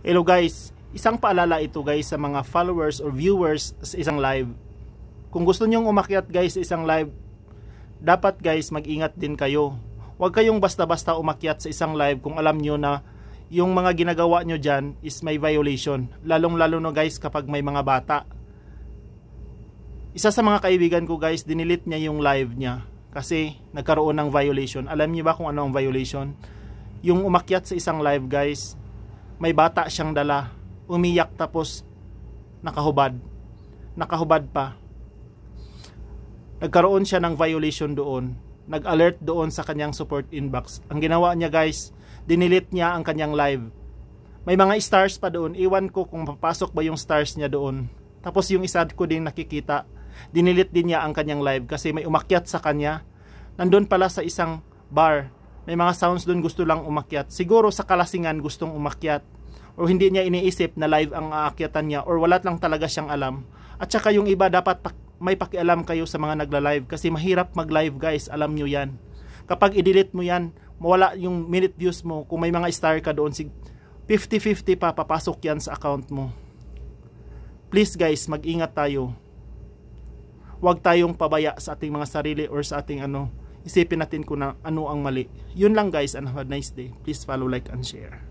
Hello guys, isang paalala ito guys sa mga followers or viewers sa isang live. Kung gusto nyong umakyat guys sa isang live, dapat guys mag-ingat din kayo. Huwag kayong basta-basta umakyat sa isang live kung alam nyo na yung mga ginagawa nyo dyan is may violation. Lalong-lalo no guys kapag may mga bata. Isa sa mga kaibigan ko guys, dinilit niya yung live niya kasi nagkaroon ng violation. Alam niyo ba kung ano ang violation? Yung umakyat sa isang live guys, may bata siyang dala, umiyak tapos nakahubad. Nakahubad pa. Nagkaroon siya ng violation doon. Nag-alert doon sa kanyang support inbox. Ang ginawa niya guys, dinilit niya ang kanyang live. May mga stars pa doon. Iwan ko kung papasok ba yung stars niya doon. Tapos yung isa ko din nakikita, dinilit din niya ang kanyang live kasi may umakyat sa kanya. Nandun pala sa isang bar may mga sounds doon gusto lang umakyat. Siguro sa kalasingan gustong umakyat o hindi niya iniisip na live ang aakyatan niya or wala lang talaga siyang alam. At saka yung iba dapat may pakialam kayo sa mga nagla-live kasi mahirap mag-live guys, alam niyo 'yan. Kapag i-delete mo 'yan, mawala yung minute views mo kung may mga star ka doon 50-50 pa papasok 'yan sa account mo. Please guys, mag-ingat tayo. Huwag tayong pabaya sa ating mga sarili or sa ating ano, isipin natin kung na, ano ang mali. Yun lang guys and have a nice day. Please follow, like, and share.